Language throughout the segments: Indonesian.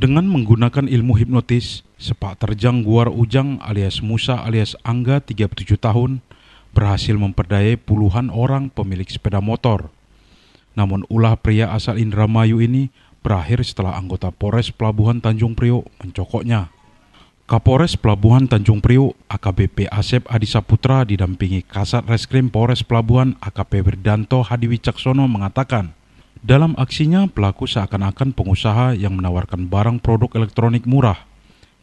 Dengan menggunakan ilmu hipnotis, sepak terjang Guar Ujang alias Musa alias Angga 37 tahun berhasil memperdaya puluhan orang pemilik sepeda motor. Namun ulah pria asal Indramayu ini berakhir setelah anggota Polres Pelabuhan Tanjung Priok mencokoknya. Kapolres Pelabuhan Tanjung Priok AKBP Asep Adi Saputra didampingi Kasat Reskrim Polres Pelabuhan AKP Berdanto Hadi Wicaksono mengatakan, dalam aksinya, pelaku seakan-akan pengusaha yang menawarkan barang produk elektronik murah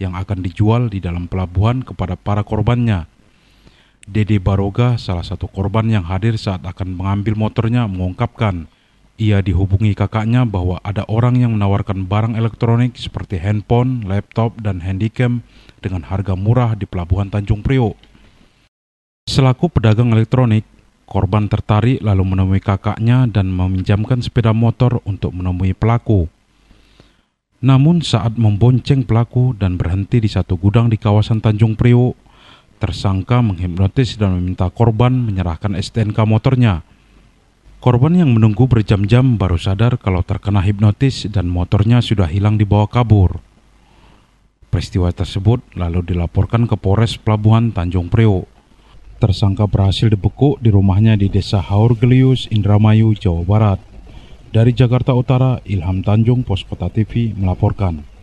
yang akan dijual di dalam pelabuhan kepada para korbannya. Dede Baroga, salah satu korban yang hadir saat akan mengambil motornya, mengungkapkan ia dihubungi kakaknya bahwa ada orang yang menawarkan barang elektronik seperti handphone, laptop, dan handycam dengan harga murah di pelabuhan Tanjung Priok. Selaku pedagang elektronik, Korban tertarik lalu menemui kakaknya dan meminjamkan sepeda motor untuk menemui pelaku. Namun saat membonceng pelaku dan berhenti di satu gudang di kawasan Tanjung Priok, tersangka menghipnotis dan meminta korban menyerahkan STNK motornya. Korban yang menunggu berjam-jam baru sadar kalau terkena hipnotis dan motornya sudah hilang dibawa kabur. Peristiwa tersebut lalu dilaporkan ke Polres Pelabuhan Tanjung Priok tersangka berhasil dibekuk di rumahnya di Desa Haur Gelius, Indramayu, Jawa Barat. Dari Jakarta Utara, Ilham Tanjung, Pos Kota TV melaporkan.